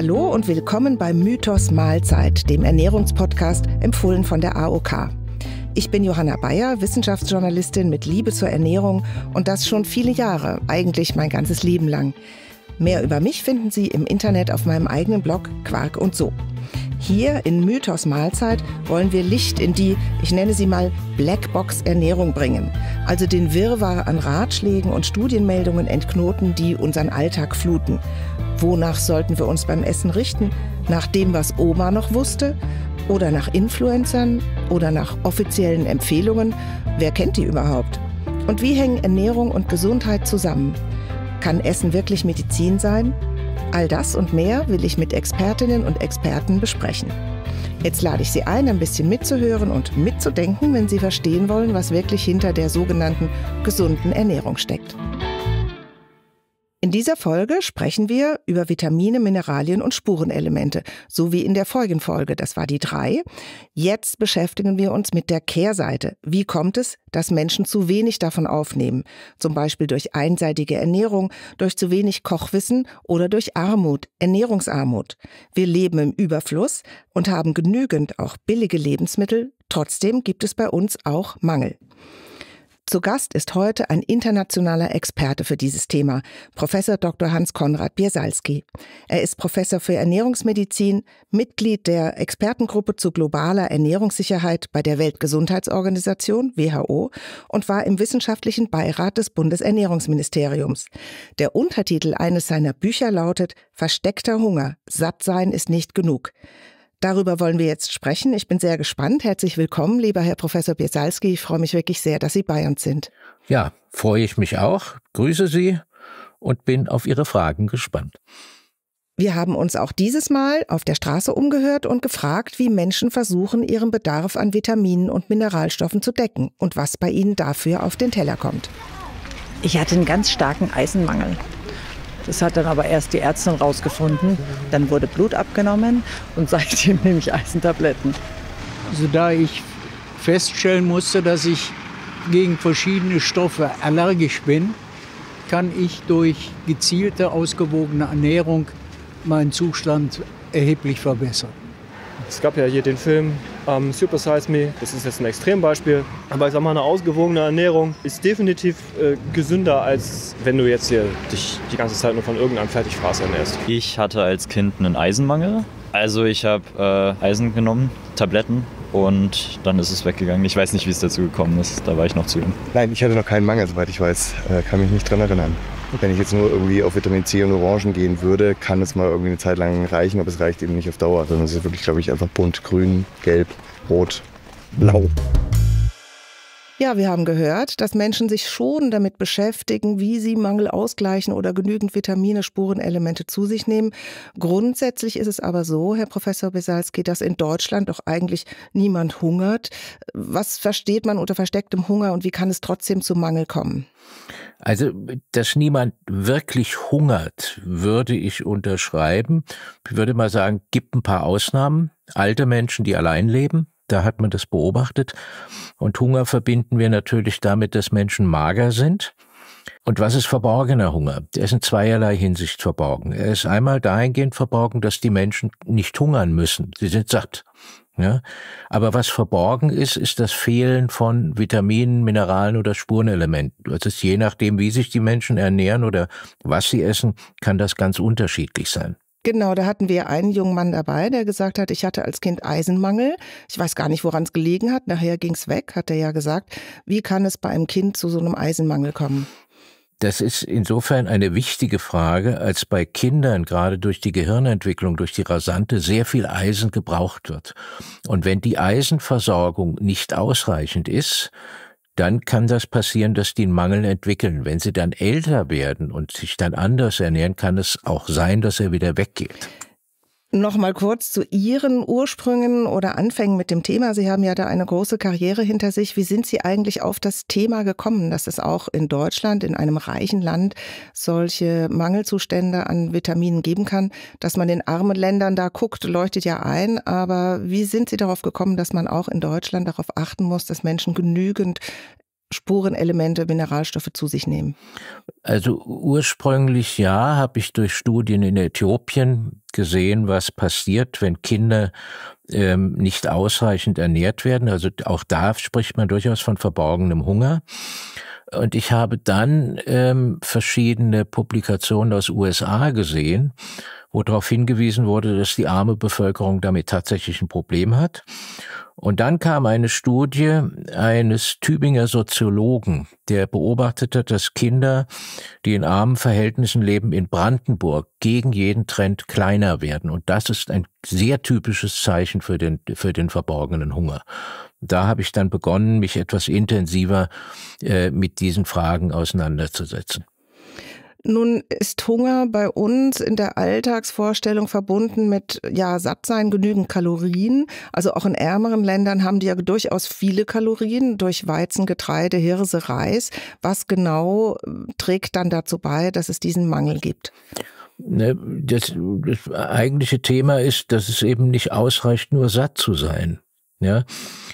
Hallo und willkommen bei Mythos Mahlzeit, dem Ernährungspodcast, empfohlen von der AOK. Ich bin Johanna Bayer, Wissenschaftsjournalistin mit Liebe zur Ernährung und das schon viele Jahre, eigentlich mein ganzes Leben lang. Mehr über mich finden Sie im Internet auf meinem eigenen Blog Quark und so. Hier in Mythos Mahlzeit wollen wir Licht in die, ich nenne sie mal, Blackbox Ernährung bringen. Also den Wirrwarr an Ratschlägen und Studienmeldungen entknoten, die unseren Alltag fluten. Wonach sollten wir uns beim Essen richten? Nach dem, was Oma noch wusste? Oder nach Influencern? Oder nach offiziellen Empfehlungen? Wer kennt die überhaupt? Und wie hängen Ernährung und Gesundheit zusammen? Kann Essen wirklich Medizin sein? All das und mehr will ich mit Expertinnen und Experten besprechen. Jetzt lade ich Sie ein, ein bisschen mitzuhören und mitzudenken, wenn Sie verstehen wollen, was wirklich hinter der sogenannten gesunden Ernährung steckt. In dieser Folge sprechen wir über Vitamine, Mineralien und Spurenelemente, so wie in der folgenden Folge, das war die drei. Jetzt beschäftigen wir uns mit der Kehrseite. Wie kommt es, dass Menschen zu wenig davon aufnehmen? Zum Beispiel durch einseitige Ernährung, durch zu wenig Kochwissen oder durch Armut, Ernährungsarmut. Wir leben im Überfluss und haben genügend auch billige Lebensmittel, trotzdem gibt es bei uns auch Mangel. Zu Gast ist heute ein internationaler Experte für dieses Thema, Professor Dr. Hans Konrad Biersalski. Er ist Professor für Ernährungsmedizin, Mitglied der Expertengruppe zu globaler Ernährungssicherheit bei der Weltgesundheitsorganisation WHO und war im wissenschaftlichen Beirat des Bundesernährungsministeriums. Der Untertitel eines seiner Bücher lautet Versteckter Hunger, satt sein ist nicht genug. Darüber wollen wir jetzt sprechen. Ich bin sehr gespannt. Herzlich willkommen, lieber Herr Professor Biesalski. Ich freue mich wirklich sehr, dass Sie bei uns sind. Ja, freue ich mich auch. Grüße Sie und bin auf Ihre Fragen gespannt. Wir haben uns auch dieses Mal auf der Straße umgehört und gefragt, wie Menschen versuchen, ihren Bedarf an Vitaminen und Mineralstoffen zu decken und was bei ihnen dafür auf den Teller kommt. Ich hatte einen ganz starken Eisenmangel. Das hat dann aber erst die Ärztin rausgefunden. Dann wurde Blut abgenommen und seitdem nehme ich Eisentabletten. Also da ich feststellen musste, dass ich gegen verschiedene Stoffe allergisch bin, kann ich durch gezielte, ausgewogene Ernährung meinen Zustand erheblich verbessern. Es gab ja hier den Film ähm, Super Size Me, das ist jetzt ein Extrembeispiel. Aber ich sag mal, eine ausgewogene Ernährung ist definitiv äh, gesünder, als wenn du jetzt hier dich die ganze Zeit nur von irgendeinem Fertigfraß ernährst. Ich hatte als Kind einen Eisenmangel. Also ich habe äh, Eisen genommen, Tabletten und dann ist es weggegangen. Ich weiß nicht, wie es dazu gekommen ist. Da war ich noch zu jung. Nein, ich hatte noch keinen Mangel, soweit ich weiß. Äh, kann mich nicht dran erinnern. Wenn ich jetzt nur irgendwie auf Vitamin C und Orangen gehen würde, kann es mal irgendwie eine Zeit lang reichen, aber es reicht eben nicht auf Dauer. Sondern es ist wirklich, glaube ich, einfach bunt, grün, gelb, rot, blau. Ja, wir haben gehört, dass Menschen sich schon damit beschäftigen, wie sie Mangel ausgleichen oder genügend Vitamine, Spurenelemente zu sich nehmen. Grundsätzlich ist es aber so, Herr Professor Besalski, dass in Deutschland doch eigentlich niemand hungert. Was versteht man unter verstecktem Hunger und wie kann es trotzdem zu Mangel kommen? Also, dass niemand wirklich hungert, würde ich unterschreiben. Ich würde mal sagen, gibt ein paar Ausnahmen. Alte Menschen, die allein leben, da hat man das beobachtet. Und Hunger verbinden wir natürlich damit, dass Menschen mager sind. Und was ist verborgener Hunger? Er ist in zweierlei Hinsicht verborgen. Er ist einmal dahingehend verborgen, dass die Menschen nicht hungern müssen. Sie sind satt. Ja? Aber was verborgen ist, ist das Fehlen von Vitaminen, Mineralen oder Spurenelementen. Das ist je nachdem, wie sich die Menschen ernähren oder was sie essen, kann das ganz unterschiedlich sein. Genau, da hatten wir einen jungen Mann dabei, der gesagt hat, ich hatte als Kind Eisenmangel. Ich weiß gar nicht, woran es gelegen hat. Nachher ging es weg, hat er ja gesagt. Wie kann es bei einem Kind zu so einem Eisenmangel kommen? Das ist insofern eine wichtige Frage, als bei Kindern gerade durch die Gehirnentwicklung, durch die rasante sehr viel Eisen gebraucht wird. Und wenn die Eisenversorgung nicht ausreichend ist, dann kann das passieren, dass die einen Mangel entwickeln. Wenn sie dann älter werden und sich dann anders ernähren, kann es auch sein, dass er wieder weggeht. Nochmal kurz zu Ihren Ursprüngen oder Anfängen mit dem Thema. Sie haben ja da eine große Karriere hinter sich. Wie sind Sie eigentlich auf das Thema gekommen, dass es auch in Deutschland, in einem reichen Land, solche Mangelzustände an Vitaminen geben kann? Dass man in armen Ländern da guckt, leuchtet ja ein. Aber wie sind Sie darauf gekommen, dass man auch in Deutschland darauf achten muss, dass Menschen genügend Spurenelemente, Mineralstoffe zu sich nehmen? Also ursprünglich ja, habe ich durch Studien in Äthiopien gesehen, was passiert, wenn Kinder ähm, nicht ausreichend ernährt werden. Also auch da spricht man durchaus von verborgenem Hunger. Und ich habe dann ähm, verschiedene Publikationen aus USA gesehen, wo darauf hingewiesen wurde, dass die arme Bevölkerung damit tatsächlich ein Problem hat. Und dann kam eine Studie eines Tübinger Soziologen, der beobachtete, dass Kinder, die in armen Verhältnissen leben, in Brandenburg gegen jeden Trend kleiner werden. Und das ist ein sehr typisches Zeichen für den, für den verborgenen Hunger. Da habe ich dann begonnen, mich etwas intensiver äh, mit diesen Fragen auseinanderzusetzen. Nun ist Hunger bei uns in der Alltagsvorstellung verbunden mit, ja, satt sein, genügend Kalorien. Also auch in ärmeren Ländern haben die ja durchaus viele Kalorien durch Weizen, Getreide, Hirse, Reis. Was genau äh, trägt dann dazu bei, dass es diesen Mangel gibt? Ne, das, das eigentliche Thema ist, dass es eben nicht ausreicht, nur satt zu sein. Ja,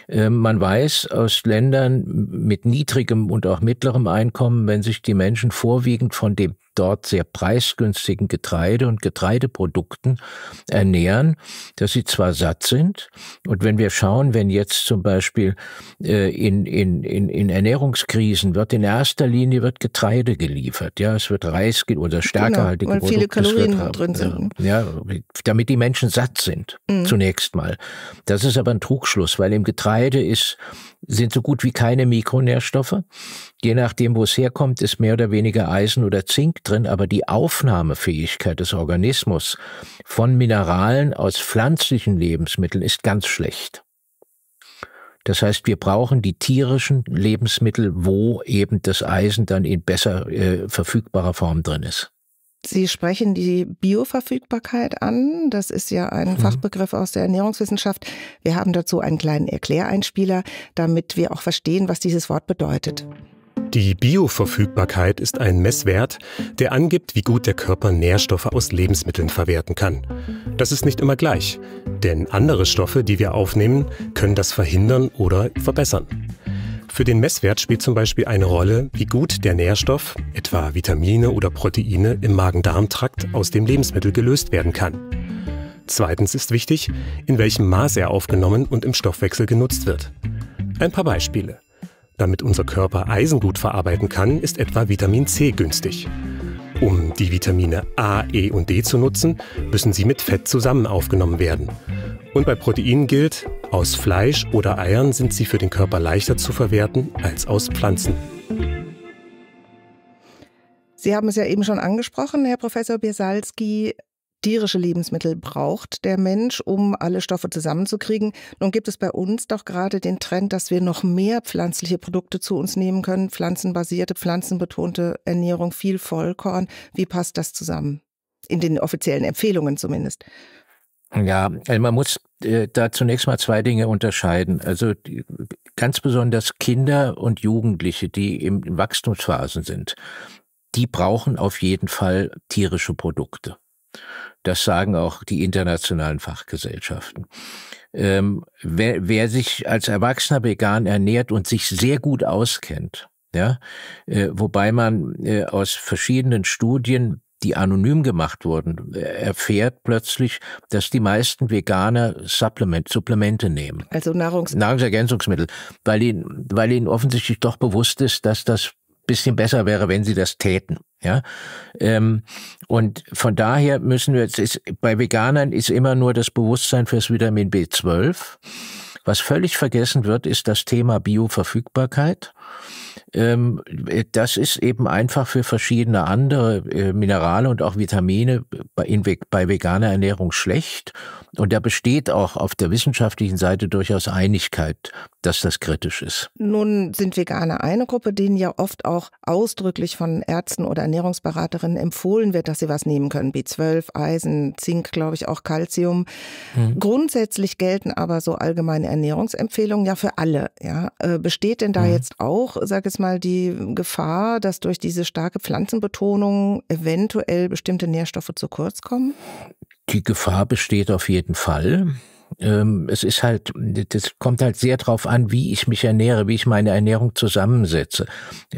ähm, man weiß aus Ländern mit niedrigem und auch mittlerem Einkommen, wenn sich die Menschen vorwiegend von dem dort sehr preisgünstigen Getreide und Getreideprodukten ernähren, dass sie zwar satt sind. Und wenn wir schauen, wenn jetzt zum Beispiel äh, in, in, in, in Ernährungskrisen wird in erster Linie wird Getreide geliefert. Ja, es wird Reis oder genau, stärkerhaltige genau, Produkte. Kalorien drin sind. Ja, damit die Menschen satt sind, mhm. zunächst mal. Das ist aber ein Trugschluss, weil im Getreide ist sind so gut wie keine Mikronährstoffe. Je nachdem, wo es herkommt, ist mehr oder weniger Eisen oder Zink drin, aber die Aufnahmefähigkeit des Organismus von Mineralen aus pflanzlichen Lebensmitteln ist ganz schlecht. Das heißt, wir brauchen die tierischen Lebensmittel, wo eben das Eisen dann in besser äh, verfügbarer Form drin ist. Sie sprechen die Bioverfügbarkeit an. Das ist ja ein mhm. Fachbegriff aus der Ernährungswissenschaft. Wir haben dazu einen kleinen Erkläreinspieler, damit wir auch verstehen, was dieses Wort bedeutet. Die Bioverfügbarkeit ist ein Messwert, der angibt, wie gut der Körper Nährstoffe aus Lebensmitteln verwerten kann. Das ist nicht immer gleich, denn andere Stoffe, die wir aufnehmen, können das verhindern oder verbessern. Für den Messwert spielt zum Beispiel eine Rolle, wie gut der Nährstoff, etwa Vitamine oder Proteine, im Magen-Darm-Trakt aus dem Lebensmittel gelöst werden kann. Zweitens ist wichtig, in welchem Maß er aufgenommen und im Stoffwechsel genutzt wird. Ein paar Beispiele. Damit unser Körper Eisen gut verarbeiten kann, ist etwa Vitamin C günstig. Um die Vitamine A, E und D zu nutzen, müssen sie mit Fett zusammen aufgenommen werden. Und bei Proteinen gilt, aus Fleisch oder Eiern sind sie für den Körper leichter zu verwerten als aus Pflanzen. Sie haben es ja eben schon angesprochen, Herr Professor Biersalski tierische Lebensmittel braucht der Mensch, um alle Stoffe zusammenzukriegen. Nun gibt es bei uns doch gerade den Trend, dass wir noch mehr pflanzliche Produkte zu uns nehmen können, pflanzenbasierte, pflanzenbetonte Ernährung, viel Vollkorn. Wie passt das zusammen? In den offiziellen Empfehlungen zumindest. Ja, also man muss äh, da zunächst mal zwei Dinge unterscheiden. Also ganz besonders Kinder und Jugendliche, die im, in Wachstumsphasen sind, die brauchen auf jeden Fall tierische Produkte. Das sagen auch die internationalen Fachgesellschaften. Ähm, wer, wer sich als Erwachsener vegan ernährt und sich sehr gut auskennt, ja, äh, wobei man äh, aus verschiedenen Studien die anonym gemacht wurden, äh, erfährt plötzlich, dass die meisten Veganer Supplement, Supplemente nehmen. Also Nahrungs Nahrungsergänzungsmittel, weil ihnen, weil ihnen offensichtlich doch bewusst ist, dass das bisschen besser wäre, wenn sie das täten. Ja? Ähm, und von daher müssen wir, ist, bei Veganern ist immer nur das Bewusstsein fürs Vitamin B12. Was völlig vergessen wird, ist das Thema Bioverfügbarkeit ähm, äh, das ist eben einfach für verschiedene andere äh, Minerale und auch Vitamine bei, in, bei veganer Ernährung schlecht. Und da besteht auch auf der wissenschaftlichen Seite durchaus Einigkeit, dass das kritisch ist. Nun sind Veganer eine Gruppe, denen ja oft auch ausdrücklich von Ärzten oder Ernährungsberaterinnen empfohlen wird, dass sie was nehmen können. B12, Eisen, Zink, glaube ich, auch Calcium. Hm. Grundsätzlich gelten aber so allgemeine Ernährungsempfehlungen ja für alle. Ja. Äh, besteht denn da hm. jetzt auch, sage sage jetzt mal, die Gefahr, dass durch diese starke Pflanzenbetonung eventuell bestimmte Nährstoffe zu kurz kommen? Die Gefahr besteht auf jeden Fall ähm, es ist halt, das kommt halt sehr darauf an, wie ich mich ernähre, wie ich meine Ernährung zusammensetze.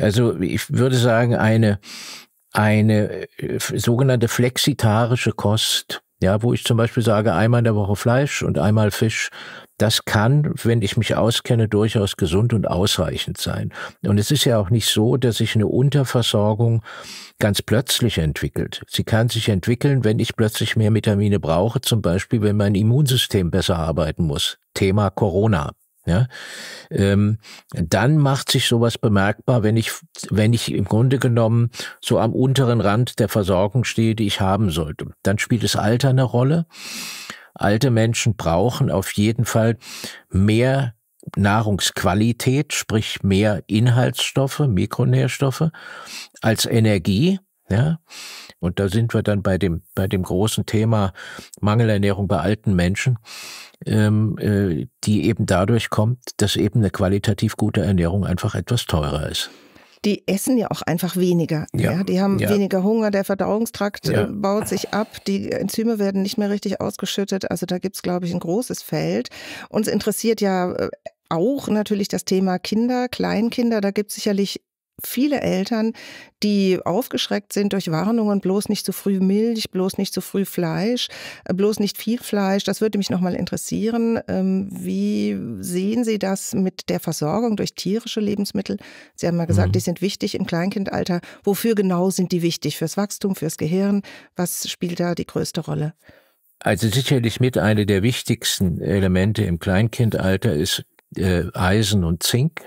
Also ich würde sagen, eine, eine äh, sogenannte flexitarische Kost, ja, wo ich zum Beispiel sage, einmal in der Woche Fleisch und einmal Fisch, das kann, wenn ich mich auskenne, durchaus gesund und ausreichend sein. Und es ist ja auch nicht so, dass sich eine Unterversorgung ganz plötzlich entwickelt. Sie kann sich entwickeln, wenn ich plötzlich mehr Vitamine brauche, zum Beispiel, wenn mein Immunsystem besser arbeiten muss. Thema Corona. Ja, ähm, dann macht sich sowas bemerkbar, wenn ich, wenn ich im Grunde genommen so am unteren Rand der Versorgung stehe, die ich haben sollte. Dann spielt das Alter eine Rolle. Alte Menschen brauchen auf jeden Fall mehr Nahrungsqualität, sprich mehr Inhaltsstoffe, Mikronährstoffe als Energie. Ja, und da sind wir dann bei dem, bei dem großen Thema Mangelernährung bei alten Menschen, ähm, äh, die eben dadurch kommt, dass eben eine qualitativ gute Ernährung einfach etwas teurer ist die essen ja auch einfach weniger. Ja. ja die haben ja. weniger Hunger, der Verdauungstrakt ja. Äh, baut sich ab, die Enzyme werden nicht mehr richtig ausgeschüttet. Also da gibt's glaube ich, ein großes Feld. Uns interessiert ja äh, auch natürlich das Thema Kinder, Kleinkinder. Da gibt es sicherlich viele Eltern, die aufgeschreckt sind durch Warnungen, bloß nicht zu früh Milch, bloß nicht zu früh Fleisch, äh, bloß nicht viel Fleisch. Das würde mich nochmal interessieren. Ähm, wie sehen Sie das mit der Versorgung durch tierische Lebensmittel? Sie haben ja gesagt, mhm. die sind wichtig im Kleinkindalter. Wofür genau sind die wichtig? Fürs Wachstum, fürs Gehirn? Was spielt da die größte Rolle? Also sicherlich mit einer der wichtigsten Elemente im Kleinkindalter ist äh, Eisen und Zink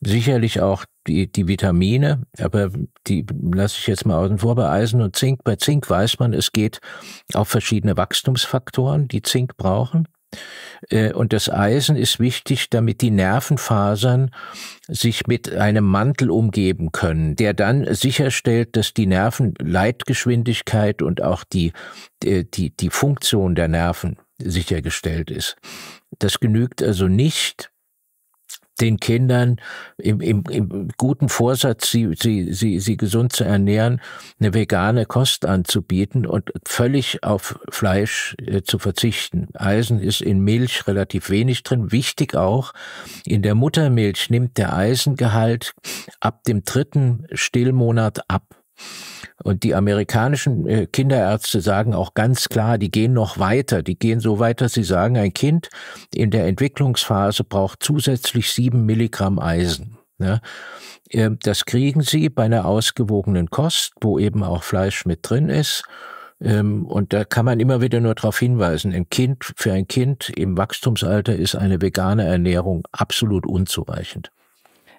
sicherlich auch die, die Vitamine, aber die lasse ich jetzt mal außen vor bei Eisen und Zink. Bei Zink weiß man, es geht auf verschiedene Wachstumsfaktoren, die Zink brauchen. Äh, und das Eisen ist wichtig, damit die Nervenfasern sich mit einem Mantel umgeben können, der dann sicherstellt, dass die Nervenleitgeschwindigkeit und auch die, äh, die, die Funktion der Nerven sichergestellt ist. Das genügt also nicht, den Kindern im, im, im guten Vorsatz, sie, sie, sie, sie gesund zu ernähren, eine vegane Kost anzubieten und völlig auf Fleisch äh, zu verzichten. Eisen ist in Milch relativ wenig drin. Wichtig auch, in der Muttermilch nimmt der Eisengehalt ab dem dritten Stillmonat ab. Und die amerikanischen äh, Kinderärzte sagen auch ganz klar, die gehen noch weiter. Die gehen so weit, dass sie sagen, ein Kind in der Entwicklungsphase braucht zusätzlich sieben Milligramm Eisen. Ja, ne? ähm, das kriegen sie bei einer ausgewogenen Kost, wo eben auch Fleisch mit drin ist. Ähm, und da kann man immer wieder nur darauf hinweisen, ein Kind, für ein Kind im Wachstumsalter ist eine vegane Ernährung absolut unzureichend.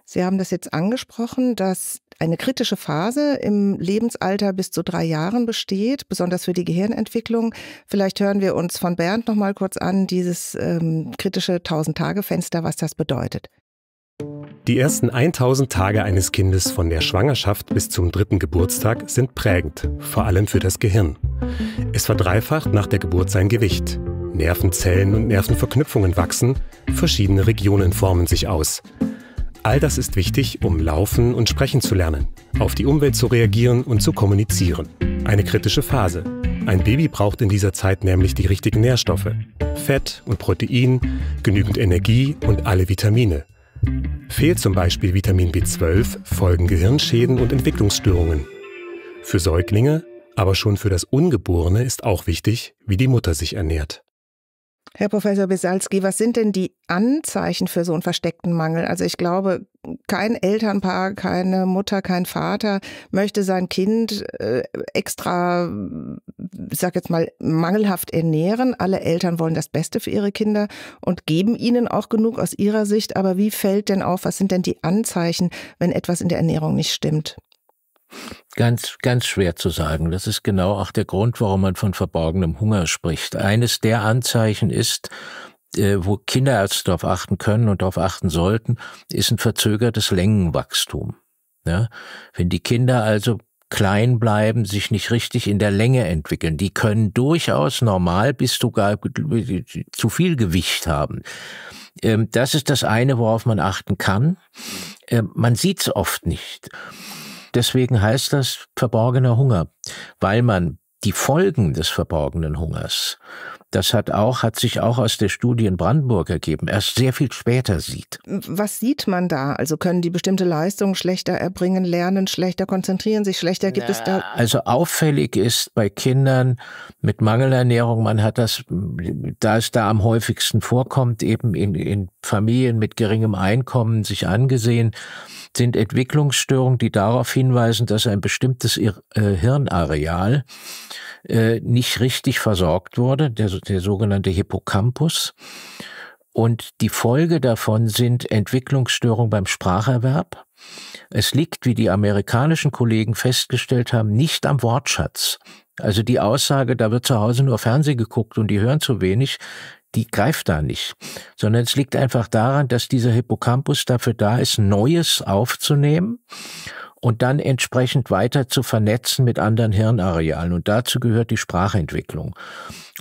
Sie haben das jetzt angesprochen, dass eine kritische Phase im Lebensalter bis zu drei Jahren besteht, besonders für die Gehirnentwicklung. Vielleicht hören wir uns von Bernd noch mal kurz an, dieses ähm, kritische 1000-Tage-Fenster, was das bedeutet. Die ersten 1000 Tage eines Kindes von der Schwangerschaft bis zum dritten Geburtstag sind prägend, vor allem für das Gehirn. Es verdreifacht nach der Geburt sein Gewicht. Nervenzellen und Nervenverknüpfungen wachsen, verschiedene Regionen formen sich aus. All das ist wichtig, um laufen und sprechen zu lernen, auf die Umwelt zu reagieren und zu kommunizieren. Eine kritische Phase. Ein Baby braucht in dieser Zeit nämlich die richtigen Nährstoffe. Fett und Protein, genügend Energie und alle Vitamine. Fehlt zum Beispiel Vitamin B12, folgen Gehirnschäden und Entwicklungsstörungen. Für Säuglinge, aber schon für das Ungeborene ist auch wichtig, wie die Mutter sich ernährt. Herr Professor Besalski, was sind denn die Anzeichen für so einen versteckten Mangel? Also ich glaube, kein Elternpaar, keine Mutter, kein Vater möchte sein Kind äh, extra, ich sag jetzt mal, mangelhaft ernähren. Alle Eltern wollen das Beste für ihre Kinder und geben ihnen auch genug aus ihrer Sicht. Aber wie fällt denn auf, was sind denn die Anzeichen, wenn etwas in der Ernährung nicht stimmt? Ganz, ganz schwer zu sagen. Das ist genau auch der Grund, warum man von verborgenem Hunger spricht. Eines der Anzeichen ist, äh, wo Kinderärzte darauf achten können und darauf achten sollten, ist ein verzögertes Längenwachstum. Ja? Wenn die Kinder also klein bleiben, sich nicht richtig in der Länge entwickeln. Die können durchaus normal bis sogar zu viel Gewicht haben. Ähm, das ist das eine, worauf man achten kann. Ähm, man sieht es oft nicht. Deswegen heißt das verborgener Hunger, weil man die Folgen des verborgenen Hungers, das hat auch, hat sich auch aus der Studie in Brandenburg ergeben, erst sehr viel später sieht. Was sieht man da? Also können die bestimmte Leistungen schlechter erbringen, lernen schlechter, konzentrieren sich schlechter? Gibt Na, es da? Also auffällig ist bei Kindern mit Mangelernährung, man hat das, da es da am häufigsten vorkommt, eben in, in Familien mit geringem Einkommen sich angesehen, sind Entwicklungsstörungen, die darauf hinweisen, dass ein bestimmtes äh, Hirnareal äh, nicht richtig versorgt wurde, der, der sogenannte Hippocampus. Und die Folge davon sind Entwicklungsstörungen beim Spracherwerb. Es liegt, wie die amerikanischen Kollegen festgestellt haben, nicht am Wortschatz. Also die Aussage, da wird zu Hause nur Fernsehen geguckt und die hören zu wenig, die greift da nicht, sondern es liegt einfach daran, dass dieser Hippocampus dafür da ist, Neues aufzunehmen und dann entsprechend weiter zu vernetzen mit anderen Hirnarealen. Und dazu gehört die Sprachentwicklung.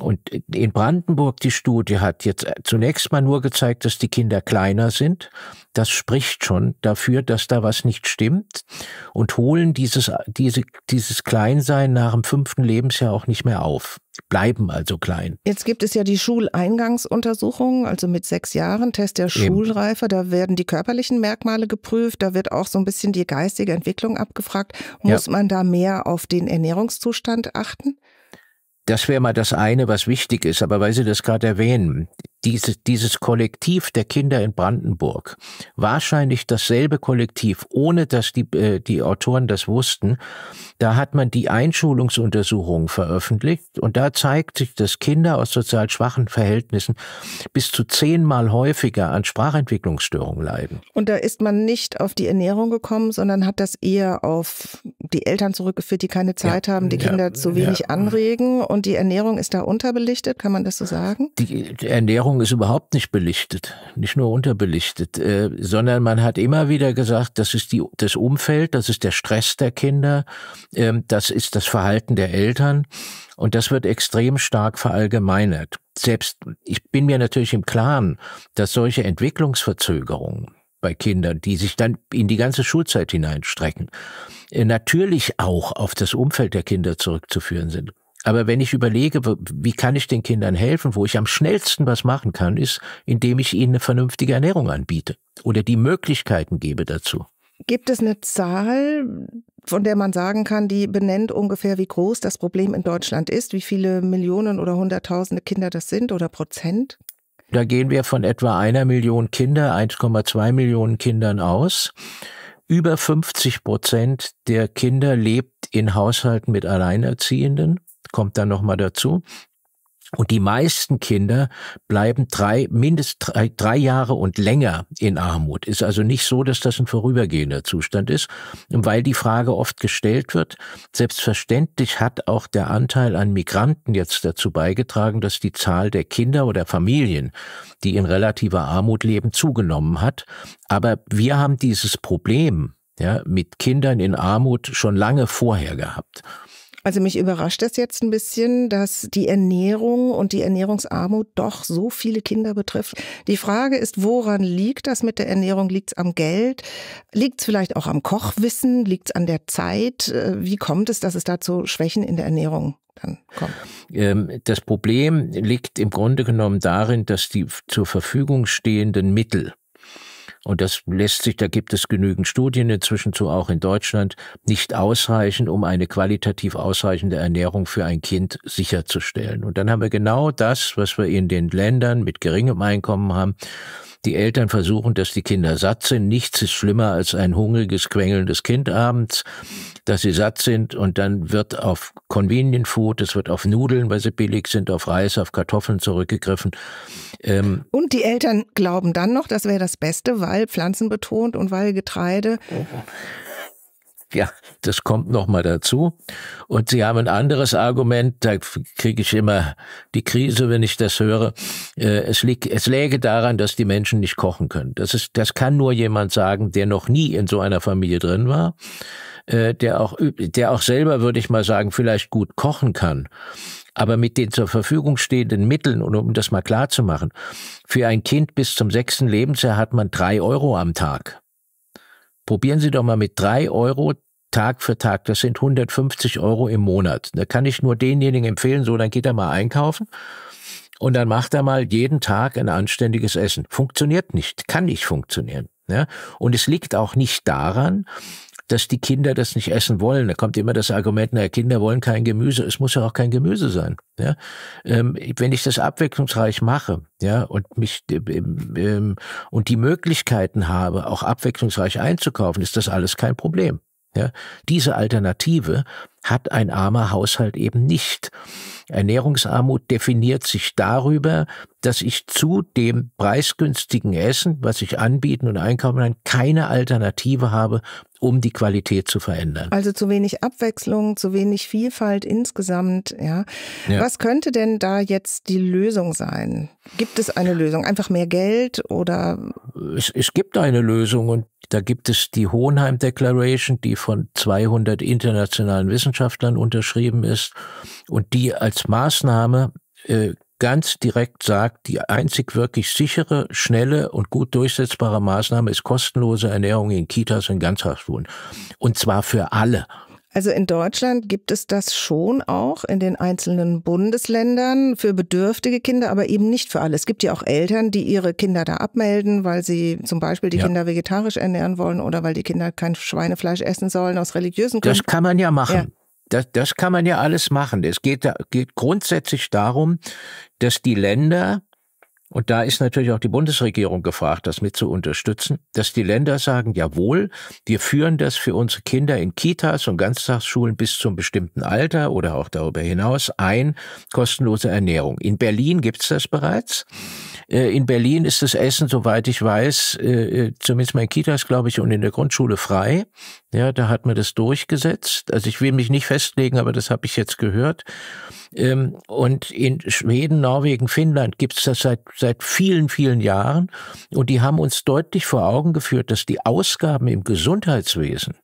Und in Brandenburg die Studie hat jetzt äh, zunächst mal nur gezeigt, dass die Kinder kleiner sind. Das spricht schon dafür, dass da was nicht stimmt und holen dieses, diese, dieses Kleinsein nach dem fünften Lebensjahr auch nicht mehr auf. Bleiben also klein. Jetzt gibt es ja die Schuleingangsuntersuchungen, also mit sechs Jahren, Test der Schulreife. Eben. Da werden die körperlichen Merkmale geprüft, da wird auch so ein bisschen die geistige Entwicklung abgefragt. Muss ja. man da mehr auf den Ernährungszustand achten? Das wäre mal das eine, was wichtig ist. Aber weil Sie das gerade erwähnen, diese, dieses Kollektiv der Kinder in Brandenburg, wahrscheinlich dasselbe Kollektiv, ohne dass die, äh, die Autoren das wussten, da hat man die Einschulungsuntersuchungen veröffentlicht und da zeigt sich, dass Kinder aus sozial schwachen Verhältnissen bis zu zehnmal häufiger an Sprachentwicklungsstörungen leiden. Und da ist man nicht auf die Ernährung gekommen, sondern hat das eher auf die Eltern zurückgeführt, die keine Zeit ja, haben, die ja, Kinder zu wenig ja. anregen und die Ernährung ist da unterbelichtet, kann man das so sagen? Die Ernährung Erfahrung ist überhaupt nicht belichtet, nicht nur unterbelichtet, äh, sondern man hat immer wieder gesagt, das ist die, das Umfeld, das ist der Stress der Kinder, äh, das ist das Verhalten der Eltern und das wird extrem stark verallgemeinert. Selbst ich bin mir natürlich im Klaren, dass solche Entwicklungsverzögerungen bei Kindern, die sich dann in die ganze Schulzeit hineinstrecken, äh, natürlich auch auf das Umfeld der Kinder zurückzuführen sind. Aber wenn ich überlege, wie kann ich den Kindern helfen, wo ich am schnellsten was machen kann, ist, indem ich ihnen eine vernünftige Ernährung anbiete oder die Möglichkeiten gebe dazu. Gibt es eine Zahl, von der man sagen kann, die benennt ungefähr, wie groß das Problem in Deutschland ist, wie viele Millionen oder Hunderttausende Kinder das sind oder Prozent? Da gehen wir von etwa einer Million Kinder, 1,2 Millionen Kindern aus. Über 50 Prozent der Kinder lebt in Haushalten mit Alleinerziehenden kommt dann nochmal dazu. Und die meisten Kinder bleiben drei, mindestens drei, drei, Jahre und länger in Armut. Ist also nicht so, dass das ein vorübergehender Zustand ist. Und weil die Frage oft gestellt wird, selbstverständlich hat auch der Anteil an Migranten jetzt dazu beigetragen, dass die Zahl der Kinder oder Familien, die in relativer Armut leben, zugenommen hat. Aber wir haben dieses Problem ja, mit Kindern in Armut schon lange vorher gehabt. Also mich überrascht es jetzt ein bisschen, dass die Ernährung und die Ernährungsarmut doch so viele Kinder betrifft. Die Frage ist, woran liegt das mit der Ernährung? Liegt es am Geld? Liegt es vielleicht auch am Kochwissen? Liegt es an der Zeit? Äh, wie kommt es, dass es da zu Schwächen in der Ernährung dann Kommt. Ähm, das Problem liegt im Grunde genommen darin, dass die zur Verfügung stehenden Mittel und das lässt sich, da gibt es genügend Studien inzwischen zu, auch in Deutschland, nicht ausreichen, um eine qualitativ ausreichende Ernährung für ein Kind sicherzustellen. Und dann haben wir genau das, was wir in den Ländern mit geringem Einkommen haben, die Eltern versuchen, dass die Kinder satt sind. Nichts ist schlimmer als ein hungriges, quengelndes Kind abends, dass sie satt sind und dann wird auf Convenient Food, es wird auf Nudeln, weil sie billig sind, auf Reis, auf Kartoffeln zurückgegriffen. Ähm und die Eltern glauben dann noch, das wäre das Beste, weil Pflanzen betont und weil Getreide. Oh. Ja, das kommt nochmal dazu. Und Sie haben ein anderes Argument, da kriege ich immer die Krise, wenn ich das höre. Äh, es, liegt, es läge daran, dass die Menschen nicht kochen können. Das, ist, das kann nur jemand sagen, der noch nie in so einer Familie drin war, äh, der auch, der auch selber, würde ich mal sagen, vielleicht gut kochen kann. Aber mit den zur Verfügung stehenden Mitteln, und um das mal klar zu machen, für ein Kind bis zum sechsten Lebensjahr hat man drei Euro am Tag. Probieren Sie doch mal mit drei Euro Tag für Tag. Das sind 150 Euro im Monat. Da kann ich nur denjenigen empfehlen, so, dann geht er mal einkaufen und dann macht er mal jeden Tag ein anständiges Essen. Funktioniert nicht, kann nicht funktionieren. Ja? Ne? Und es liegt auch nicht daran, dass die Kinder das nicht essen wollen. Da kommt immer das Argument, naja, Kinder wollen kein Gemüse. Es muss ja auch kein Gemüse sein. Ja? Ähm, wenn ich das abwechslungsreich mache, ja, und mich ähm, ähm, und die Möglichkeiten habe, auch abwechslungsreich einzukaufen, ist das alles kein Problem. Ja? Diese Alternative hat ein armer Haushalt eben nicht. Ernährungsarmut definiert sich darüber, dass ich zu dem preisgünstigen Essen, was ich anbieten und einkaufen kann, keine Alternative habe, um die Qualität zu verändern. Also zu wenig Abwechslung, zu wenig Vielfalt insgesamt, ja. ja. Was könnte denn da jetzt die Lösung sein? Gibt es eine Lösung? Einfach mehr Geld oder? Es, es gibt eine Lösung und da gibt es die Hohenheim Declaration, die von 200 internationalen Wissenschaftlern Wissenschaftlern unterschrieben ist und die als Maßnahme äh, ganz direkt sagt, die einzig wirklich sichere, schnelle und gut durchsetzbare Maßnahme ist kostenlose Ernährung in Kitas und Ganztagsschulen. Und zwar für alle. Also in Deutschland gibt es das schon auch in den einzelnen Bundesländern für bedürftige Kinder, aber eben nicht für alle. Es gibt ja auch Eltern, die ihre Kinder da abmelden, weil sie zum Beispiel die ja. Kinder vegetarisch ernähren wollen oder weil die Kinder kein Schweinefleisch essen sollen aus religiösen Gründen. Das kann man ja machen. Ja das, das kann man ja alles machen. Es geht, geht grundsätzlich darum, dass die Länder, und da ist natürlich auch die Bundesregierung gefragt, das mit zu unterstützen, dass die Länder sagen, jawohl, wir führen das für unsere Kinder in Kitas und Ganztagsschulen bis zum bestimmten Alter oder auch darüber hinaus ein, kostenlose Ernährung. In Berlin gibt's das bereits. Äh, in Berlin ist das Essen, soweit ich weiß, äh, äh, zumindest mal in Kitas, glaube ich, und in der Grundschule frei. Ja, da hat man das durchgesetzt. Also ich will mich nicht festlegen, aber das habe ich jetzt gehört. Ähm, und in Schweden, Norwegen, Finnland gibt es das seit, seit vielen, vielen Jahren. Und die haben uns deutlich vor Augen geführt, dass die Ausgaben im Gesundheitswesen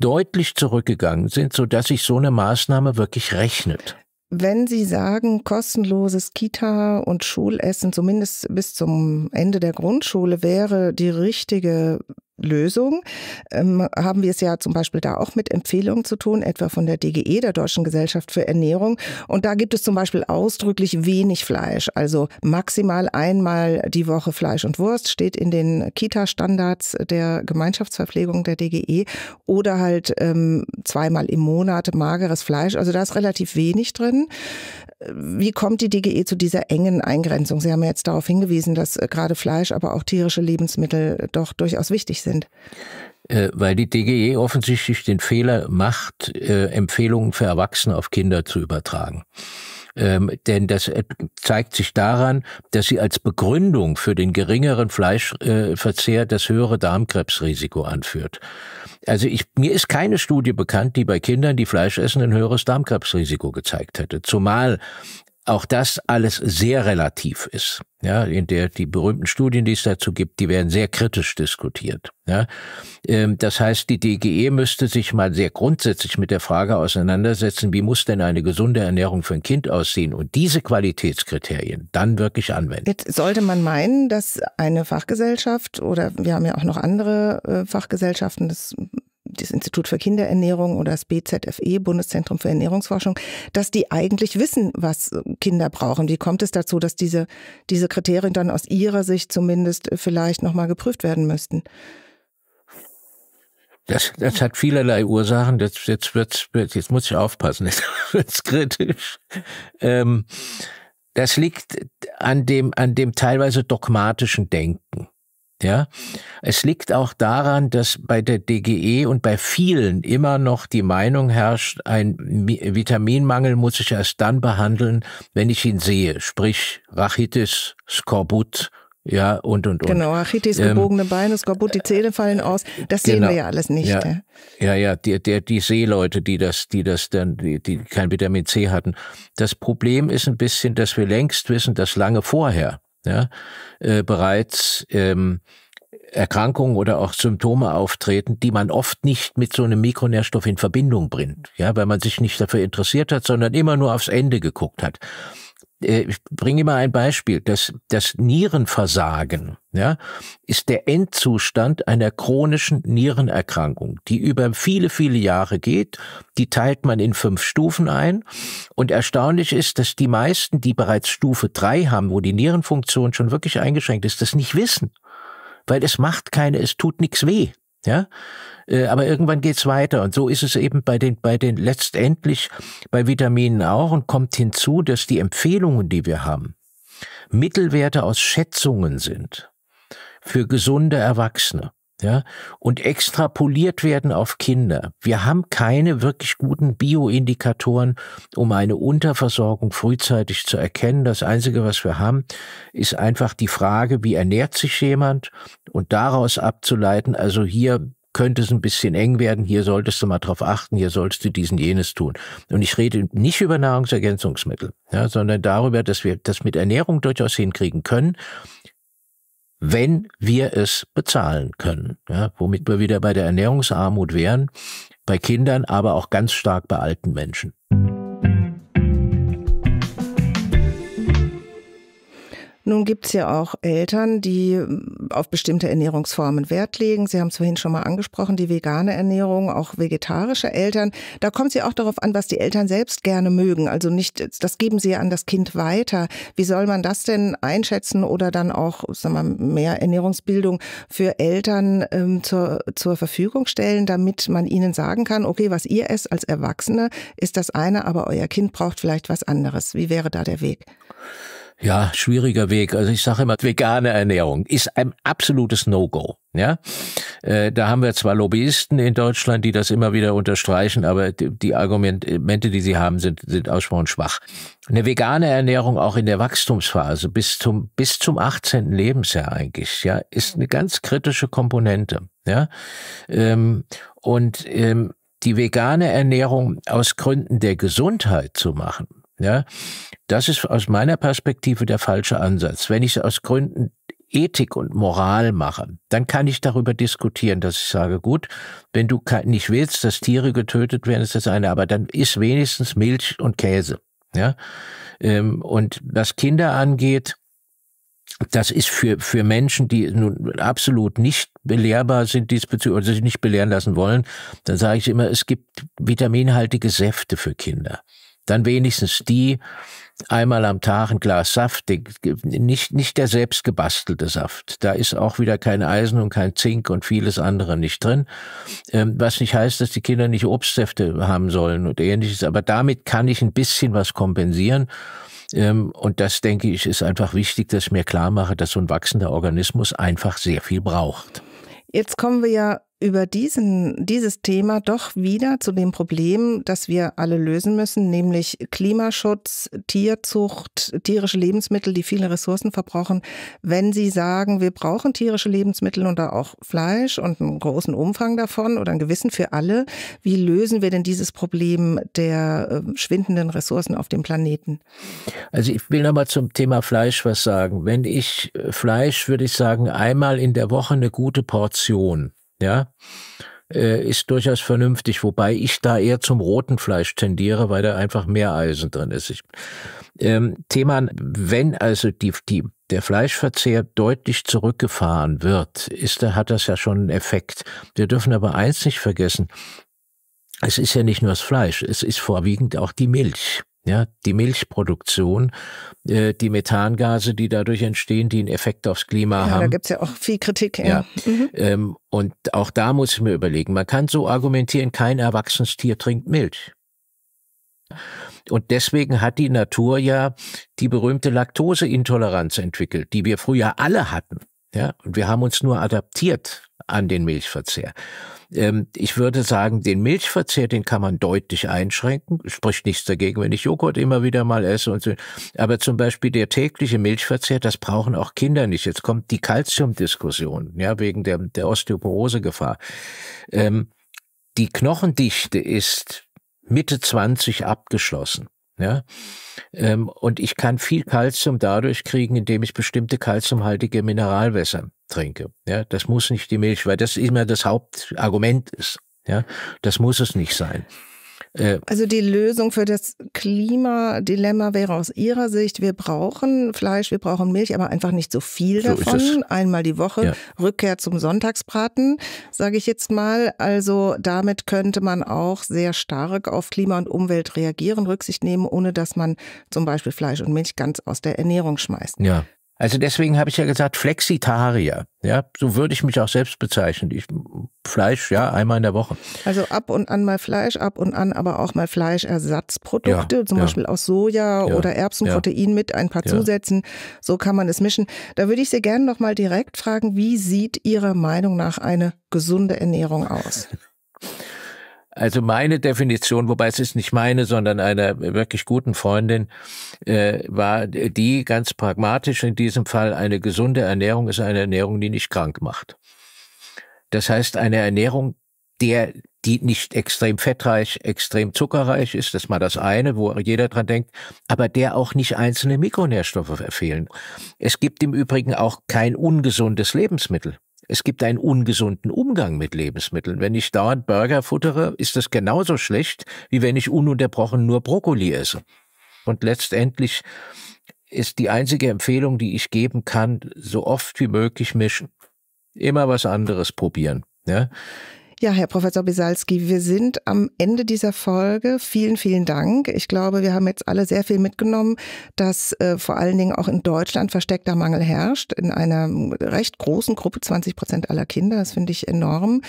deutlich zurückgegangen sind, so dass sich so eine Maßnahme wirklich rechnet. Wenn Sie sagen, kostenloses Kita und Schulessen, zumindest bis zum Ende der Grundschule, wäre die richtige Lösung ähm, haben wir es ja zum Beispiel da auch mit Empfehlungen zu tun, etwa von der DGE, der Deutschen Gesellschaft für Ernährung. Und da gibt es zum Beispiel ausdrücklich wenig Fleisch, also maximal einmal die Woche Fleisch und Wurst steht in den Kita-Standards der Gemeinschaftsverpflegung der DGE oder halt ähm, zweimal im Monat mageres Fleisch. Also da ist relativ wenig drin. Wie kommt die DGE zu dieser engen Eingrenzung? Sie haben ja jetzt darauf hingewiesen, dass äh, gerade Fleisch, aber auch tierische Lebensmittel doch durchaus wichtig sind sind? Äh, weil die DGE offensichtlich den Fehler macht, äh, Empfehlungen für Erwachsene auf Kinder zu übertragen. Ähm, denn das äh, zeigt sich daran, dass sie als Begründung für den geringeren Fleischverzehr äh, das höhere Darmkrebsrisiko anführt. Also ich, mir ist keine Studie bekannt, die bei Kindern, die Fleisch essen, ein höheres Darmkrebsrisiko gezeigt hätte. Zumal auch das alles sehr relativ ist. Ja, in der die berühmten Studien, die es dazu gibt, die werden sehr kritisch diskutiert. Ja, ähm, das heißt, die DGE müsste sich mal sehr grundsätzlich mit der Frage auseinandersetzen, wie muss denn eine gesunde Ernährung für ein Kind aussehen und diese Qualitätskriterien dann wirklich anwenden. Jetzt sollte man meinen, dass eine Fachgesellschaft oder wir haben ja auch noch andere äh, Fachgesellschaften, das das Institut für Kinderernährung oder das BZFE, Bundeszentrum für Ernährungsforschung, dass die eigentlich wissen, was äh, Kinder brauchen. Wie kommt es dazu, dass diese, diese Kriterien dann aus ihrer Sicht zumindest äh, vielleicht nochmal geprüft werden müssten? Das, das hat vielerlei Ursachen. Das, jetzt, wird's, jetzt muss ich aufpassen, jetzt wird es kritisch. Ähm, das liegt an dem, an dem teilweise dogmatischen Denken. Ja, es liegt auch daran, dass bei der DGE und bei vielen immer noch die Meinung herrscht, ein Vitaminmangel muss ich erst dann behandeln, wenn ich ihn sehe, sprich Rachitis, Skorbut, ja und und und. Genau, Rachitis, ähm, gebogene Beine, Skorbut, die Zähne fallen aus, das genau, sehen wir ja alles nicht. Ja, ne? ja, ja die, die, die Seeleute, die das, die das dann, die, die kein Vitamin C hatten. Das Problem ist ein bisschen, dass wir längst wissen, dass lange vorher ja, äh, bereits ähm, Erkrankungen oder auch Symptome auftreten, die man oft nicht mit so einem Mikronährstoff in Verbindung bringt, ja, weil man sich nicht dafür interessiert hat, sondern immer nur aufs Ende geguckt hat. Äh, ich bringe immer ein Beispiel, das, das Nierenversagen ja, ist der Endzustand einer chronischen Nierenerkrankung, die über viele, viele Jahre geht. Die teilt man in fünf Stufen ein. Und erstaunlich ist, dass die meisten, die bereits Stufe drei haben, wo die Nierenfunktion schon wirklich eingeschränkt ist, das nicht wissen. Weil es macht keine, es tut nichts weh. Ja, äh, aber irgendwann geht's weiter und so ist es eben bei den bei den letztendlich bei Vitaminen auch und kommt hinzu, dass die Empfehlungen, die wir haben, Mittelwerte aus Schätzungen sind für gesunde Erwachsene ja, und extrapoliert werden auf Kinder. Wir haben keine wirklich guten Bioindikatoren, um eine Unterversorgung frühzeitig zu erkennen. Das Einzige, was wir haben, ist einfach die Frage, wie ernährt sich jemand und daraus abzuleiten, also hier könnte es ein bisschen eng werden, hier solltest du mal drauf achten, hier solltest du diesen jenes tun. Und ich rede nicht über Nahrungsergänzungsmittel, ja, sondern darüber, dass wir das mit Ernährung durchaus hinkriegen können wenn wir es bezahlen können. Ja, womit wir wieder bei der Ernährungsarmut wären, bei Kindern, aber auch ganz stark bei alten Menschen. Nun gibt's ja auch Eltern, die hm, auf bestimmte Ernährungsformen Wert legen. Sie haben es vorhin schon mal angesprochen, die vegane Ernährung, auch vegetarische Eltern. Da kommt es ja auch darauf an, was die Eltern selbst gerne mögen. Also nicht, das geben sie ja an das Kind weiter. Wie soll man das denn einschätzen oder dann auch, sagen wir mal, mehr Ernährungsbildung für Eltern ähm, zur, zur Verfügung stellen, damit man ihnen sagen kann, okay, was ihr esst als Erwachsene, ist das eine, aber euer Kind braucht vielleicht was anderes. Wie wäre da der Weg? ja, schwieriger Weg. Also ich sage immer, vegane Ernährung ist ein absolutes No-Go. Ja, äh, da haben wir zwar Lobbyisten in Deutschland, die das immer wieder unterstreichen, aber die, die Argumente, die sie haben, sind, sind ausgesprochen schwach. Eine vegane Ernährung auch in der Wachstumsphase bis zum, bis zum 18. Lebensjahr eigentlich, ja, ist eine ganz kritische Komponente. Ja, ähm, und ähm, die vegane Ernährung aus Gründen der Gesundheit zu machen, ja, das ist aus meiner Perspektive der falsche Ansatz. Wenn ich es aus Gründen Ethik und Moral mache, dann kann ich darüber diskutieren, dass ich sage, gut, wenn du nicht willst, dass Tiere getötet werden, ist das eine, aber dann ist wenigstens Milch und Käse. Ja, ähm, und was Kinder angeht, das ist für, für Menschen, die nun absolut nicht belehrbar sind diesbezüglich oder sich nicht belehren lassen wollen, dann sage ich immer, es gibt vitaminhaltige Säfte für Kinder dann wenigstens die einmal am Tag ein Glas Saft, nicht, nicht der selbst gebastelte Saft. Da ist auch wieder kein Eisen und kein Zink und vieles andere nicht drin. Ähm, was nicht heißt, dass die Kinder nicht Obstsäfte haben sollen und ähnliches. Aber damit kann ich ein bisschen was kompensieren. Ähm, und das, denke ich, ist einfach wichtig, dass ich mir klar mache, dass so ein wachsender Organismus einfach sehr viel braucht. Jetzt kommen wir ja über diesen, dieses Thema doch wieder zu dem Problem, das wir alle lösen müssen, nämlich Klimaschutz, Tierzucht, tierische Lebensmittel, die viele Ressourcen verbrauchen. Wenn Sie sagen, wir brauchen tierische Lebensmittel und da auch Fleisch und einen großen Umfang davon oder ein Gewissen für alle, wie lösen wir denn dieses Problem der ähm, schwindenden Ressourcen auf dem Planeten? Also ich will nochmal zum Thema Fleisch was sagen. Wenn ich äh, Fleisch, würde ich sagen, einmal in der Woche eine gute Portion ja, äh, ist durchaus vernünftig, wobei ich da eher zum roten Fleisch tendiere, weil da einfach mehr Eisen drin ist. Ich, ähm, Thema, wenn also die, die, der Fleischverzehr deutlich zurückgefahren wird, ist, da hat das ja schon einen Effekt. Wir dürfen aber eins nicht vergessen, es ist ja nicht nur das Fleisch, es ist vorwiegend auch die Milch. Ja, die Milchproduktion, äh, die Methangase, die dadurch entstehen, die einen Effekt aufs Klima ja, haben. Da gibt's ja auch viel Kritik. Ja. ja. Mhm. Ähm, und auch da muss ich mir überlegen, man kann so argumentieren, kein erwachsenes Tier trinkt Milch. Und deswegen hat die Natur ja die berühmte Laktoseintoleranz entwickelt, die wir früher alle hatten. Ja, und wir haben uns nur adaptiert an den Milchverzehr. Ähm, ich würde sagen, den Milchverzehr, den kann man deutlich einschränken. Spricht nichts dagegen, wenn ich Joghurt immer wieder mal esse und so. Aber zum Beispiel der tägliche Milchverzehr, das brauchen auch Kinder nicht. Jetzt kommt die Kalziumdiskussion, ja, wegen der, der Osteoporosegefahr. Ähm, die Knochendichte ist Mitte 20 abgeschlossen. Ja? Mhm. Ähm, und ich kann viel Kalzium dadurch kriegen, indem ich bestimmte kalziumhaltige Mineralwässer trinke. Ja? Das muss nicht die Milch, weil das immer das Hauptargument ist. Ja? Das muss es nicht sein. Äh, also die Lösung für das Klimadilemma wäre aus Ihrer Sicht, wir brauchen Fleisch, wir brauchen Milch, aber einfach nicht so viel so davon. Einmal die Woche. Ja. Rückkehr zum Sonntagsbraten, sage ich jetzt mal. Also damit könnte man auch sehr stark auf Klima und Umwelt reagieren, Rücksicht nehmen, ohne dass man zum Beispiel Fleisch und Milch ganz aus der Ernährung schmeißt. Ja. Also deswegen habe ich ja gesagt, Flexitarier. Ja, so würde ich mich auch selbst bezeichnen. Ich, Fleisch, ja, einmal in der Woche. Also ab und an mal Fleisch, ab und an aber auch mal Fleischersatzprodukte, ja, zum ja. Beispiel aus Soja ja, oder Erbsenprotein mit ein paar Zusätzen. So kann man es mischen. Da würde ich Sie gerne nochmal direkt fragen, wie sieht Ihrer Meinung nach eine gesunde Ernährung aus? Also meine Definition, wobei es ist nicht meine, sondern einer wirklich guten Freundin, äh, war die ganz pragmatisch in diesem Fall, eine gesunde Ernährung ist eine Ernährung, die nicht krank macht. Das heißt, eine Ernährung, der die nicht extrem fettreich, extrem zuckerreich ist, das ist mal das eine, wo jeder dran denkt, aber der auch nicht einzelne Mikronährstoffe verfehlen. Es gibt im Übrigen auch kein ungesundes Lebensmittel es gibt einen ungesunden Umgang mit Lebensmitteln. Wenn ich dauernd Burger futtere, ist das genauso schlecht, wie wenn ich ununterbrochen nur Brokkoli esse. Und letztendlich ist die einzige Empfehlung, die ich geben kann, so oft wie möglich mischen. Immer was anderes probieren. Ja? Ja, Herr Professor Besalski, wir sind am Ende dieser Folge. Vielen, vielen Dank. Ich glaube, wir haben jetzt alle sehr viel mitgenommen, dass äh, vor allen Dingen auch in Deutschland versteckter Mangel herrscht, in einer recht großen Gruppe, 20 Prozent aller Kinder. Das finde ich enorm.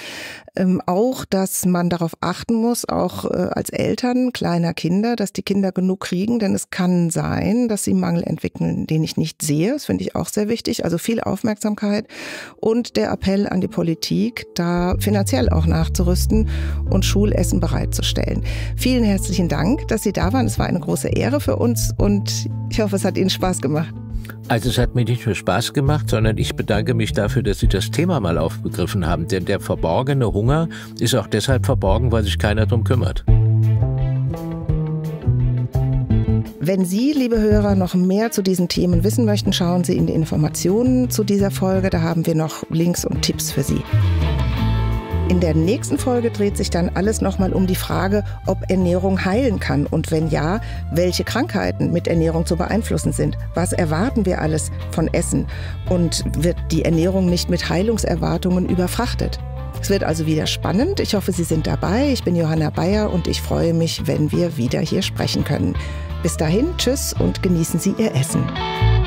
Ähm, auch, dass man darauf achten muss, auch äh, als Eltern kleiner Kinder, dass die Kinder genug kriegen, denn es kann sein, dass sie Mangel entwickeln, den ich nicht sehe. Das finde ich auch sehr wichtig. Also viel Aufmerksamkeit und der Appell an die Politik, da finanziell auch auch nachzurüsten und Schulessen bereitzustellen. Vielen herzlichen Dank, dass Sie da waren. Es war eine große Ehre für uns und ich hoffe, es hat Ihnen Spaß gemacht. Also es hat mir nicht nur Spaß gemacht, sondern ich bedanke mich dafür, dass Sie das Thema mal aufgegriffen haben. Denn der verborgene Hunger ist auch deshalb verborgen, weil sich keiner darum kümmert. Wenn Sie, liebe Hörer, noch mehr zu diesen Themen wissen möchten, schauen Sie in die Informationen zu dieser Folge. Da haben wir noch Links und Tipps für Sie. In der nächsten Folge dreht sich dann alles nochmal um die Frage, ob Ernährung heilen kann und wenn ja, welche Krankheiten mit Ernährung zu beeinflussen sind. Was erwarten wir alles von Essen und wird die Ernährung nicht mit Heilungserwartungen überfrachtet? Es wird also wieder spannend. Ich hoffe, Sie sind dabei. Ich bin Johanna Bayer und ich freue mich, wenn wir wieder hier sprechen können. Bis dahin, tschüss und genießen Sie Ihr Essen.